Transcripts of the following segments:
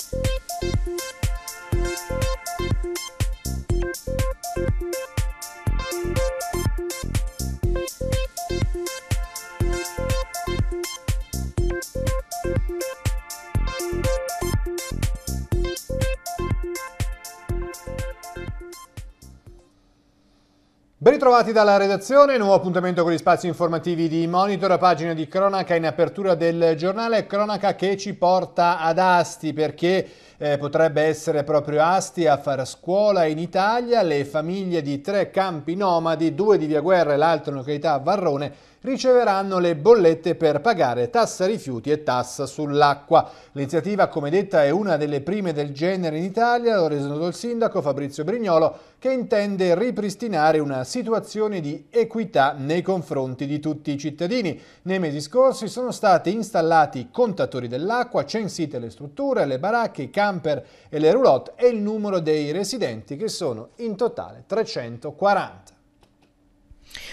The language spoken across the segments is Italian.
Thank you. Ben ritrovati dalla redazione, nuovo appuntamento con gli spazi informativi di Monitor, pagina di cronaca in apertura del giornale, cronaca che ci porta ad Asti perché eh, potrebbe essere proprio Asti a far scuola in Italia, le famiglie di tre campi nomadi, due di Via Guerra e l'altra località Varrone riceveranno le bollette per pagare tassa rifiuti e tassa sull'acqua. L'iniziativa, come detta, è una delle prime del genere in Italia, lo reso il sindaco Fabrizio Brignolo, che intende ripristinare una situazione di equità nei confronti di tutti i cittadini. Nei mesi scorsi sono stati installati contatori dell'acqua, censite le strutture, le baracche, i camper e le roulotte e il numero dei residenti che sono in totale 340.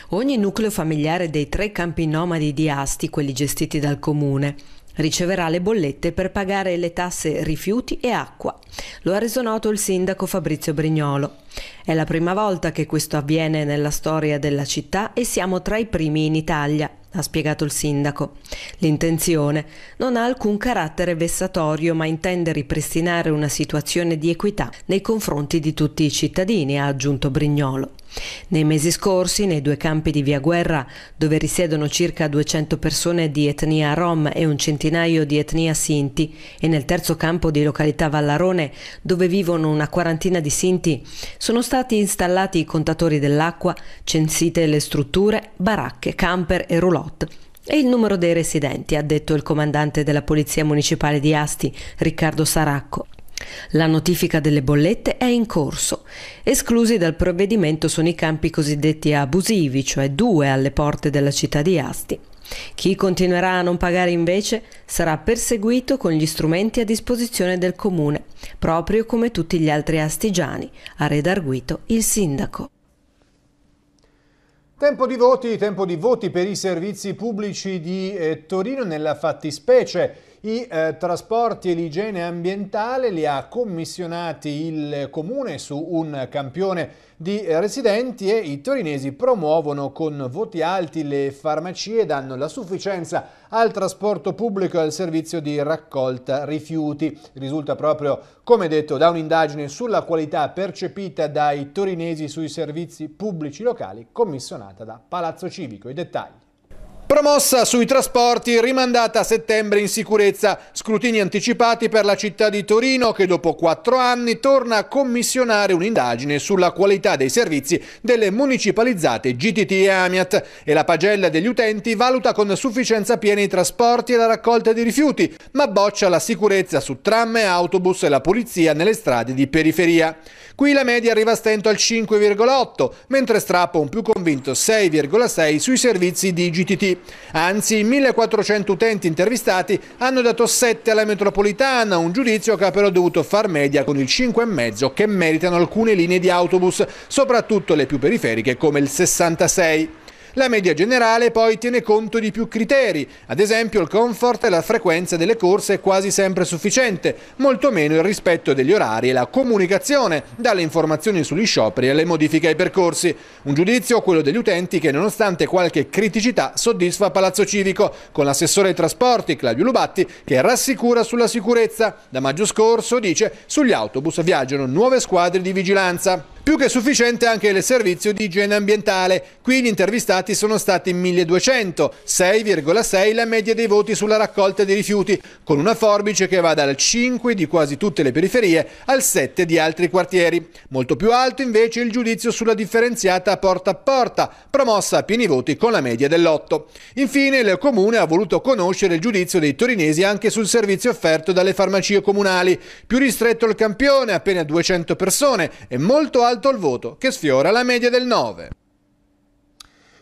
Ogni nucleo familiare dei tre campi nomadi di Asti, quelli gestiti dal comune, riceverà le bollette per pagare le tasse rifiuti e acqua. Lo ha reso noto il sindaco Fabrizio Brignolo. È la prima volta che questo avviene nella storia della città e siamo tra i primi in Italia, ha spiegato il sindaco. L'intenzione non ha alcun carattere vessatorio, ma intende ripristinare una situazione di equità nei confronti di tutti i cittadini, ha aggiunto Brignolo. Nei mesi scorsi, nei due campi di Via Guerra, dove risiedono circa 200 persone di etnia rom e un centinaio di etnia sinti, e nel terzo campo di località Vallarone, dove vivono una quarantina di sinti, sono stati installati i contatori dell'acqua, censite le strutture, baracche, camper e roulotte e il numero dei residenti, ha detto il comandante della Polizia Municipale di Asti, Riccardo Saracco. La notifica delle bollette è in corso. Esclusi dal provvedimento sono i campi cosiddetti abusivi, cioè due alle porte della città di Asti. Chi continuerà a non pagare invece sarà perseguito con gli strumenti a disposizione del comune, proprio come tutti gli altri astigiani, ha redarguito il sindaco. Tempo di voti, tempo di voti per i servizi pubblici di eh, Torino nella fattispecie. I eh, trasporti e l'igiene ambientale li ha commissionati il comune su un campione di residenti e i torinesi promuovono con voti alti le farmacie danno la sufficienza al trasporto pubblico e al servizio di raccolta rifiuti. Risulta proprio, come detto, da un'indagine sulla qualità percepita dai torinesi sui servizi pubblici locali commissionata da Palazzo Civico. I dettagli. Promossa sui trasporti, rimandata a settembre in sicurezza, scrutini anticipati per la città di Torino che dopo quattro anni torna a commissionare un'indagine sulla qualità dei servizi delle municipalizzate GTT e Amiat e la pagella degli utenti valuta con sufficienza piena i trasporti e la raccolta di rifiuti, ma boccia la sicurezza su tram e autobus e la pulizia nelle strade di periferia. Qui la media arriva a stento al 5,8, mentre strappa un più convinto 6,6 sui servizi di GTT. Anzi, i 1400 utenti intervistati hanno dato 7 alla metropolitana, un giudizio che ha però dovuto far media con il 5,5 che meritano alcune linee di autobus, soprattutto le più periferiche come il 66. La media generale poi tiene conto di più criteri, ad esempio il comfort e la frequenza delle corse è quasi sempre sufficiente, molto meno il rispetto degli orari e la comunicazione, dalle informazioni sugli scioperi alle modifiche ai percorsi. Un giudizio, quello degli utenti, che nonostante qualche criticità soddisfa Palazzo Civico, con l'assessore ai trasporti Claudio Lubatti che rassicura sulla sicurezza. Da maggio scorso, dice, sugli autobus viaggiano nuove squadre di vigilanza. Più che sufficiente anche il servizio di igiene ambientale. Qui gli intervistati sono stati 1200, 6,6 la media dei voti sulla raccolta dei rifiuti, con una forbice che va dal 5 di quasi tutte le periferie al 7 di altri quartieri. Molto più alto invece il giudizio sulla differenziata porta a porta, promossa a pieni voti con la media dell'8. Infine il Comune ha voluto conoscere il giudizio dei torinesi anche sul servizio offerto dalle farmacie comunali. Più ristretto il campione, appena 200 persone, e molto alto alto il voto, che sfiora la media del 9.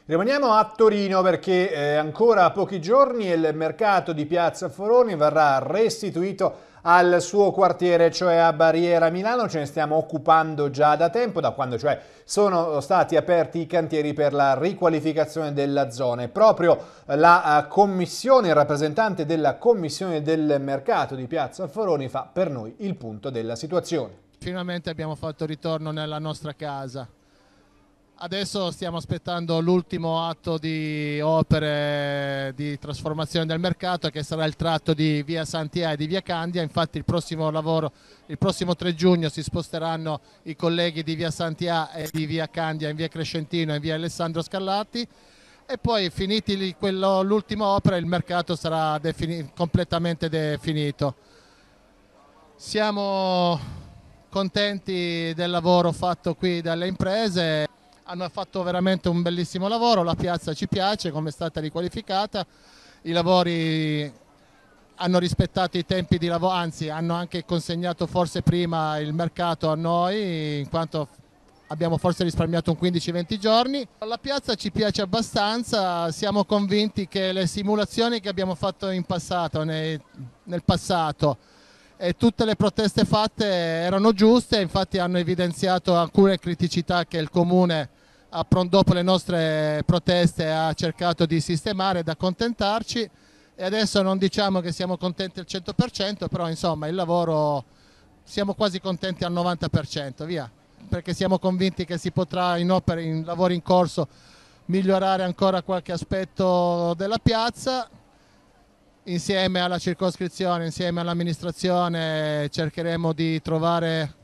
Rimaniamo a Torino perché eh, ancora a pochi giorni il mercato di Piazza Foroni verrà restituito al suo quartiere, cioè a Barriera Milano. Ce ne stiamo occupando già da tempo, da quando cioè sono stati aperti i cantieri per la riqualificazione della zona. E proprio la eh, commissione, il rappresentante della commissione del mercato di Piazza Foroni fa per noi il punto della situazione finalmente abbiamo fatto ritorno nella nostra casa. Adesso stiamo aspettando l'ultimo atto di opere di trasformazione del mercato che sarà il tratto di via Santia e di via Candia, infatti il prossimo lavoro, il prossimo 3 giugno si sposteranno i colleghi di via Santia e di via Candia in via Crescentino e in via Alessandro Scarlatti e poi finiti l'ultima opera il mercato sarà defini completamente definito. Siamo contenti del lavoro fatto qui dalle imprese, hanno fatto veramente un bellissimo lavoro, la piazza ci piace come è stata riqualificata, i lavori hanno rispettato i tempi di lavoro, anzi hanno anche consegnato forse prima il mercato a noi in quanto abbiamo forse risparmiato un 15-20 giorni. La piazza ci piace abbastanza, siamo convinti che le simulazioni che abbiamo fatto passato, nel passato e tutte le proteste fatte erano giuste, infatti hanno evidenziato alcune criticità che il Comune dopo le nostre proteste ha cercato di sistemare ed accontentarci e adesso non diciamo che siamo contenti al 100% però insomma il lavoro siamo quasi contenti al 90% via perché siamo convinti che si potrà in opere, in lavori in corso migliorare ancora qualche aspetto della piazza insieme alla circoscrizione, insieme all'amministrazione cercheremo di trovare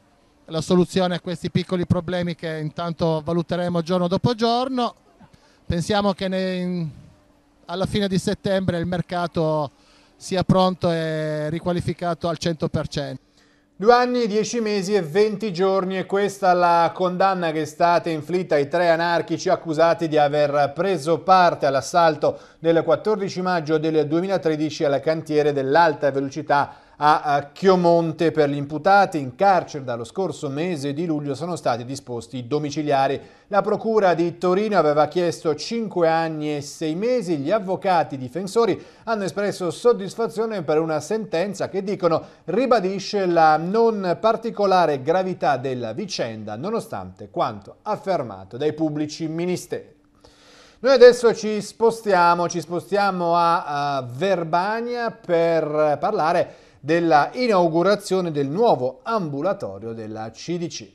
la soluzione a questi piccoli problemi che intanto valuteremo giorno dopo giorno. Pensiamo che nei, alla fine di settembre il mercato sia pronto e riqualificato al 100%. Due anni, dieci mesi e venti giorni e questa è la condanna che è stata inflitta ai tre anarchici accusati di aver preso parte all'assalto del 14 maggio del 2013 alla cantiere dell'alta velocità a Chiomonte per gli imputati in carcere dallo scorso mese di luglio sono stati disposti i domiciliari. La procura di Torino aveva chiesto 5 anni e 6 mesi, gli avvocati difensori hanno espresso soddisfazione per una sentenza che dicono ribadisce la non particolare gravità della vicenda nonostante quanto affermato dai pubblici ministeri. Noi adesso ci spostiamo, ci spostiamo a, a Verbania per parlare della inaugurazione del nuovo ambulatorio della CDC.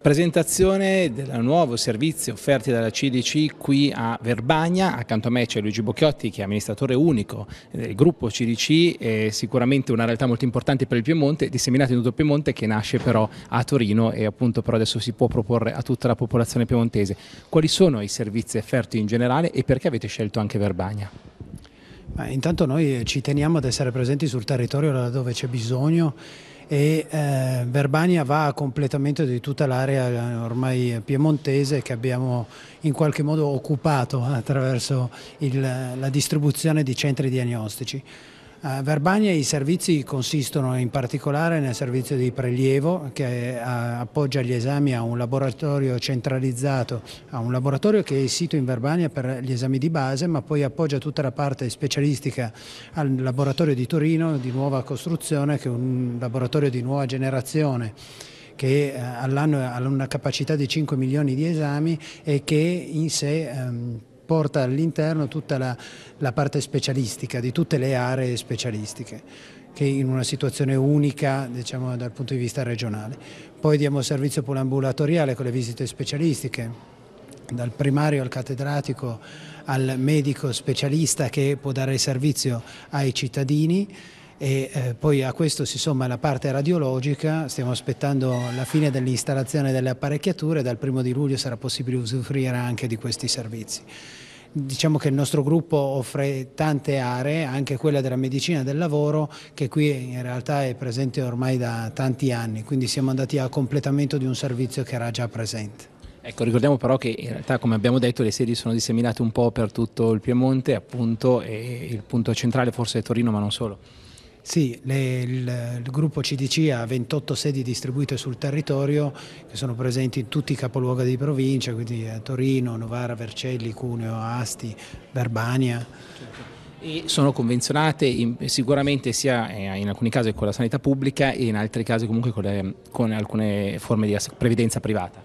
Presentazione del nuovo servizio offerto dalla CDC qui a Verbagna, accanto a me c'è Luigi Bocchiotti che è amministratore unico del gruppo CDC, è sicuramente una realtà molto importante per il Piemonte, disseminata in tutto il Piemonte che nasce però a Torino e appunto però adesso si può proporre a tutta la popolazione piemontese. Quali sono i servizi offerti in generale e perché avete scelto anche Verbagna? Ma intanto noi eh, ci teniamo ad essere presenti sul territorio laddove c'è bisogno e eh, Verbania va a completamento di tutta l'area eh, ormai eh, piemontese che abbiamo in qualche modo occupato attraverso il, la distribuzione di centri diagnostici. A Verbania i servizi consistono in particolare nel servizio di prelievo che eh, appoggia gli esami a un laboratorio centralizzato, a un laboratorio che è sito in Verbania per gli esami di base ma poi appoggia tutta la parte specialistica al laboratorio di Torino di nuova costruzione che è un laboratorio di nuova generazione che eh, all'anno ha una capacità di 5 milioni di esami e che in sé ehm, porta all'interno tutta la, la parte specialistica di tutte le aree specialistiche che in una situazione unica diciamo, dal punto di vista regionale. Poi diamo servizio poliambulatoriale con le visite specialistiche, dal primario al cattedratico al medico specialista che può dare servizio ai cittadini e eh, poi a questo si somma la parte radiologica, stiamo aspettando la fine dell'installazione delle apparecchiature e dal primo di luglio sarà possibile usufruire anche di questi servizi. Diciamo che il nostro gruppo offre tante aree, anche quella della medicina del lavoro, che qui in realtà è presente ormai da tanti anni, quindi siamo andati a completamento di un servizio che era già presente. Ecco, ricordiamo però che in realtà, come abbiamo detto, le sedi sono disseminate un po' per tutto il Piemonte, appunto, e il punto centrale forse è Torino, ma non solo. Sì, le, il, il, gruppo CDC ha 28 sedi distribuite sul territorio che sono presenti in tutti i capoluoghi di provincia, quindi a Torino, Novara, Vercelli, Cuneo, Asti, Verbania. E sono convenzionate in, sicuramente sia eh, in alcuni casi con la sanità pubblica e in altri casi comunque con, le, con alcune forme di previdenza privata?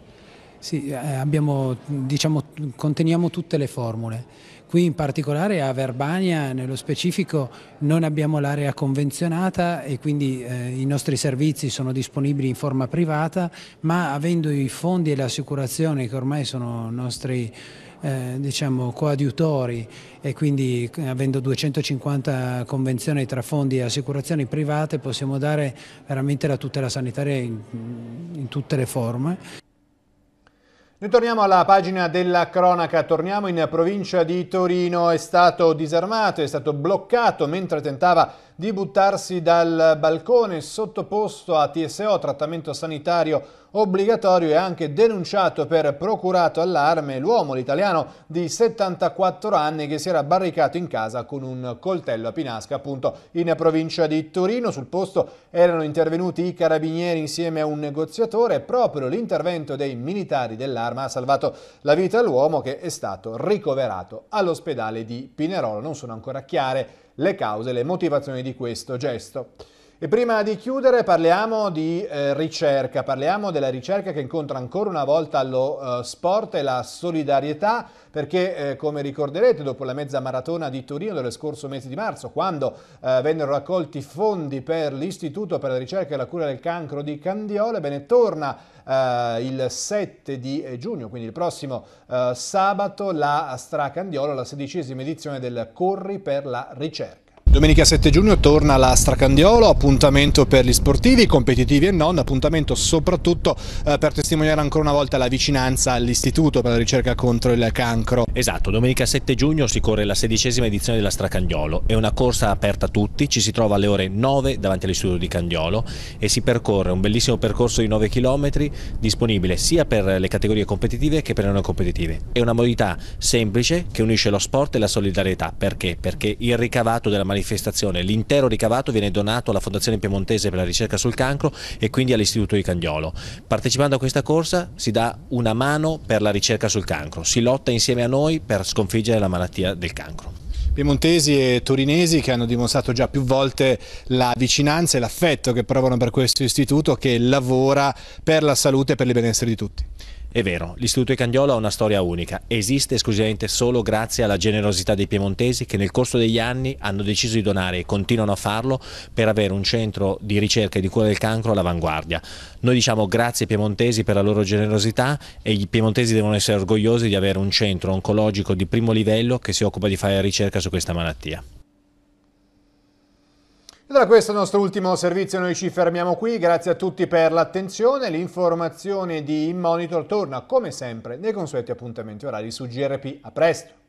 Sì, eh, abbiamo, diciamo, conteniamo tutte le formule. Qui in particolare a Verbania, nello specifico, non abbiamo l'area convenzionata e quindi eh, i nostri servizi sono disponibili in forma privata, ma avendo i fondi e le assicurazioni che ormai sono nostri eh, diciamo, coadiutori e quindi eh, avendo 250 convenzioni tra fondi e assicurazioni private possiamo dare veramente la tutela sanitaria in, in tutte le forme. Ritorniamo alla pagina della cronaca, torniamo in provincia di Torino, è stato disarmato, è stato bloccato mentre tentava di buttarsi dal balcone sottoposto a TSO, trattamento sanitario obbligatorio e anche denunciato per procurato allarme l'uomo, l'italiano di 74 anni che si era barricato in casa con un coltello a Pinasca appunto in provincia di Torino. Sul posto erano intervenuti i carabinieri insieme a un negoziatore e proprio l'intervento dei militari dell'arma ha salvato la vita all'uomo che è stato ricoverato all'ospedale di Pinerolo. Non sono ancora chiare le cause e le motivazioni di questo gesto. E prima di chiudere parliamo di eh, ricerca, parliamo della ricerca che incontra ancora una volta lo eh, sport e la solidarietà perché eh, come ricorderete dopo la mezza maratona di Torino dello scorso mese di marzo quando eh, vennero raccolti fondi per l'Istituto per la ricerca e la cura del cancro di Candiole, bene torna eh, il 7 di eh, giugno, quindi il prossimo sabato la Stracandiolo, la sedicesima edizione del Corri per la ricerca. Domenica 7 giugno torna la Stracandiolo, appuntamento per gli sportivi, competitivi e non, appuntamento soprattutto eh, per testimoniare ancora una volta la vicinanza all'Istituto per la ricerca contro il cancro. Esatto, domenica 7 giugno si corre la sedicesima edizione della Stracandiolo, è una corsa aperta a tutti, ci si trova alle ore 9 davanti all'Istituto di Candiolo e si percorre un bellissimo percorso di 9 km disponibile sia per le categorie competitive che per le non competitive. È una modalità semplice che unisce lo sport e la solidarietà, perché? Perché il ricavato della manifestazione manifestazione. L'intero ricavato viene donato alla Fondazione Piemontese per la ricerca sul cancro e quindi all'Istituto di Cagnolo. Partecipando a questa corsa si dà una mano per la ricerca sul cancro, si lotta insieme a noi per sconfiggere la malattia del cancro piemontesi e torinesi che hanno dimostrato già più volte la vicinanza e l'affetto che provano per questo istituto che lavora per la salute e per il benessere di tutti. È vero, l'Istituto Ecandiola ha una storia unica, esiste esclusivamente solo grazie alla generosità dei piemontesi che nel corso degli anni hanno deciso di donare e continuano a farlo per avere un centro di ricerca e di cura del cancro all'avanguardia. Noi diciamo grazie ai piemontesi per la loro generosità e i piemontesi devono essere orgogliosi di avere un centro oncologico di primo livello che si occupa di fare ricerca su questa malattia. Allora questo è il nostro ultimo servizio, noi ci fermiamo qui, grazie a tutti per l'attenzione, l'informazione di Immonitor torna come sempre nei consueti appuntamenti orari su GRP, a presto!